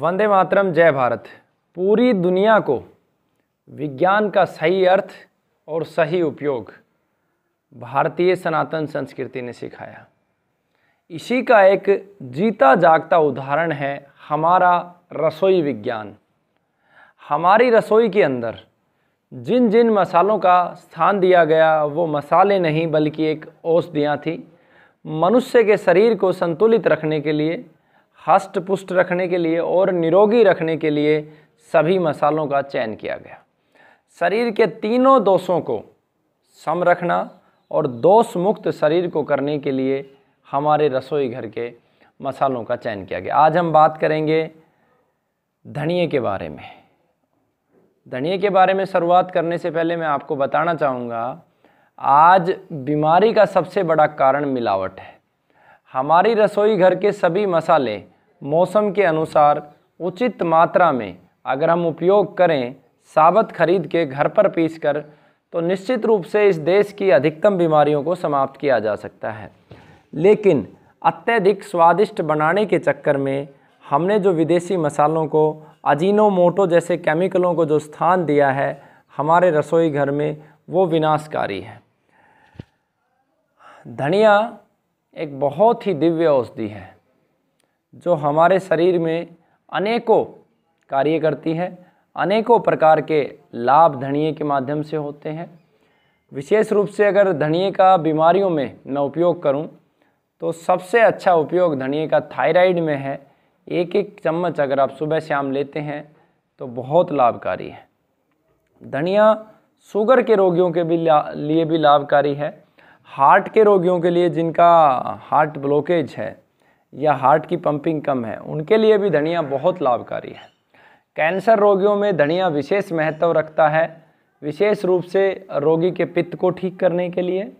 वंदे मातरम जय भारत पूरी दुनिया को विज्ञान का सही अर्थ और सही उपयोग भारतीय सनातन संस्कृति ने सिखाया इसी का एक जीता जागता उदाहरण है हमारा रसोई विज्ञान हमारी रसोई के अंदर जिन जिन मसालों का स्थान दिया गया वो मसाले नहीं बल्कि एक औषधियाँ थी मनुष्य के शरीर को संतुलित रखने के लिए हष्ट पुष्ट रखने के लिए और निरोगी रखने के लिए सभी मसालों का चयन किया गया शरीर के तीनों दोषों को सम रखना और दोष मुक्त शरीर को करने के लिए हमारे रसोई घर के मसालों का चयन किया गया आज हम बात करेंगे धनिए के बारे में धनिए के बारे में शुरुआत करने से पहले मैं आपको बताना चाहूँगा आज बीमारी का सबसे बड़ा कारण मिलावट है हमारी रसोई घर के सभी मसाले मौसम के अनुसार उचित मात्रा में अगर हम उपयोग करें साबत खरीद के घर पर पीस कर तो निश्चित रूप से इस देश की अधिकतम बीमारियों को समाप्त किया जा सकता है लेकिन अत्यधिक स्वादिष्ट बनाने के चक्कर में हमने जो विदेशी मसालों को अजीनो मोटो जैसे केमिकलों को जो स्थान दिया है हमारे रसोई घर में वो विनाशकारी है धनिया एक बहुत ही दिव्य औषधि है जो हमारे शरीर में अनेकों कार्य करती है अनेकों प्रकार के लाभ धनिए के माध्यम से होते हैं विशेष रूप से अगर धनिए का बीमारियों में मैं उपयोग करूं तो सबसे अच्छा उपयोग धनिए का थायराइड में है एक एक चम्मच अगर आप सुबह शाम लेते हैं तो बहुत लाभकारी है धनिया शुगर के रोगियों के भी लिए भी लाभकारी है हार्ट के रोगियों के लिए जिनका हार्ट ब्लॉकेज है या हार्ट की पंपिंग कम है उनके लिए भी धनिया बहुत लाभकारी है कैंसर रोगियों में धनिया विशेष महत्व रखता है विशेष रूप से रोगी के पित्त को ठीक करने के लिए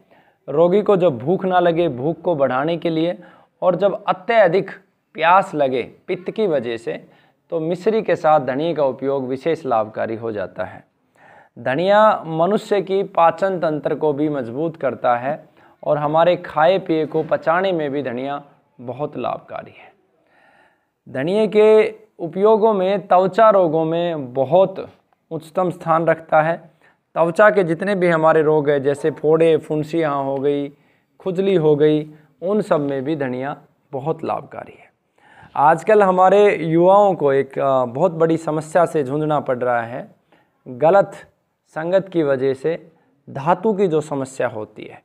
रोगी को जब भूख ना लगे भूख को बढ़ाने के लिए और जब अत्यधिक प्यास लगे पित्त की वजह से तो मिश्री के साथ धनिया का उपयोग विशेष लाभकारी हो जाता है धनिया मनुष्य की पाचन तंत्र को भी मजबूत करता है और हमारे खाए पिए को पचाने में भी धनिया बहुत लाभकारी है धनिए के उपयोगों में त्वचा रोगों में बहुत उच्चतम स्थान रखता है त्वचा के जितने भी हमारे रोग हैं जैसे फोड़े फुंसियाँ हो गई खुजली हो गई उन सब में भी धनिया बहुत लाभकारी है आजकल हमारे युवाओं को एक बहुत बड़ी समस्या से झूंझना पड़ रहा है गलत संगत की वजह से धातु की जो समस्या होती है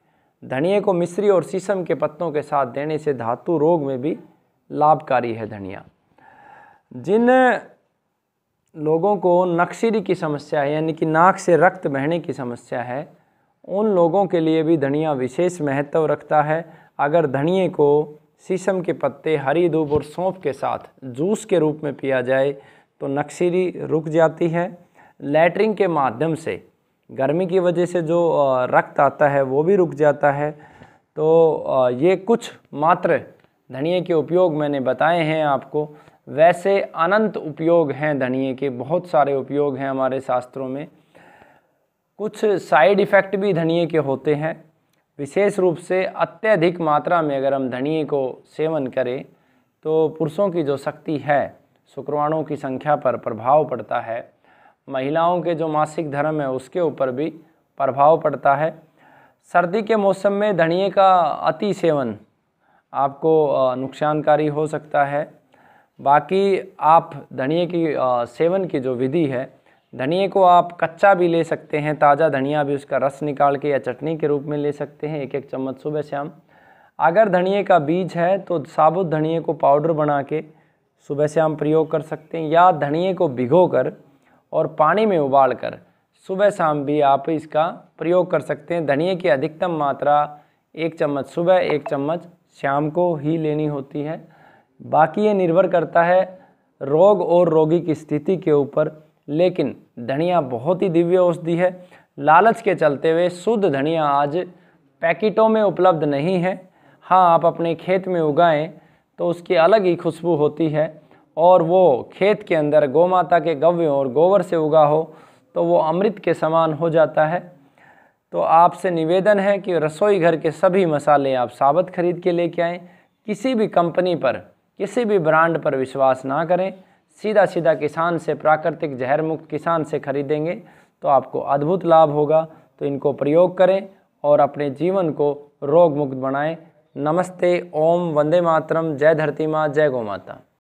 धनिए को मिश्री और शीशम के पत्तों के साथ देने से धातु रोग में भी लाभकारी है धनिया जिन लोगों को नक्शरी की समस्या है यानी कि नाक से रक्त बहने की समस्या है उन लोगों के लिए भी धनिया विशेष महत्व रखता है अगर धनिए को शीशम के पत्ते हरी धूप और सौंफ के साथ जूस के रूप में पिया जाए तो नक्शरी रुक जाती है लेटरिंग के माध्यम से गर्मी की वजह से जो रक्त आता है वो भी रुक जाता है तो ये कुछ मात्र धनिए के उपयोग मैंने बताए हैं आपको वैसे अनंत उपयोग हैं धनिए के बहुत सारे उपयोग हैं हमारे शास्त्रों में कुछ साइड इफ़ेक्ट भी धनिए के होते हैं विशेष रूप से अत्यधिक मात्रा में अगर हम धनिए को सेवन करें तो पुरुषों की जो शक्ति है शुक्राणुओं की संख्या पर प्रभाव पड़ता है महिलाओं के जो मासिक धर्म है उसके ऊपर भी प्रभाव पड़ता है सर्दी के मौसम में धनिए का अति सेवन आपको नुकसानकारी हो सकता है बाकी आप धनिए की सेवन की जो विधि है धनिए को आप कच्चा भी ले सकते हैं ताज़ा धनिया भी उसका रस निकाल के या चटनी के रूप में ले सकते हैं एक एक चम्मच सुबह शाम अगर धनिए का बीज है तो साबुत धनिए को पाउडर बना के सुबह शाम प्रयोग कर सकते हैं या धनिए को भिगो कर और पानी में उबालकर सुबह शाम भी आप इसका प्रयोग कर सकते हैं धनिए की अधिकतम मात्रा एक चम्मच सुबह एक चम्मच शाम को ही लेनी होती है बाकी ये निर्भर करता है रोग और रोगी की स्थिति के ऊपर लेकिन धनिया बहुत ही दिव्य औषधि है लालच के चलते हुए शुद्ध धनिया आज पैकेटों में उपलब्ध नहीं है हाँ आप अपने खेत में उगाएं तो उसकी अलग ही खुशबू होती है और वो खेत के अंदर गौ माता के गव्य और गोबर से उगा हो तो वो अमृत के समान हो जाता है तो आपसे निवेदन है कि रसोई घर के सभी मसाले आप साबत खरीद के लेके आएँ किसी भी कंपनी पर किसी भी ब्रांड पर विश्वास ना करें सीधा सीधा किसान से प्राकृतिक जहर मुक्त किसान से खरीदेंगे तो आपको अद्भुत लाभ होगा तो इनको प्रयोग करें और अपने जीवन को रोग मुक्त बनाएं नमस्ते ओम वंदे मातरम जय धरती माँ जय गौ माता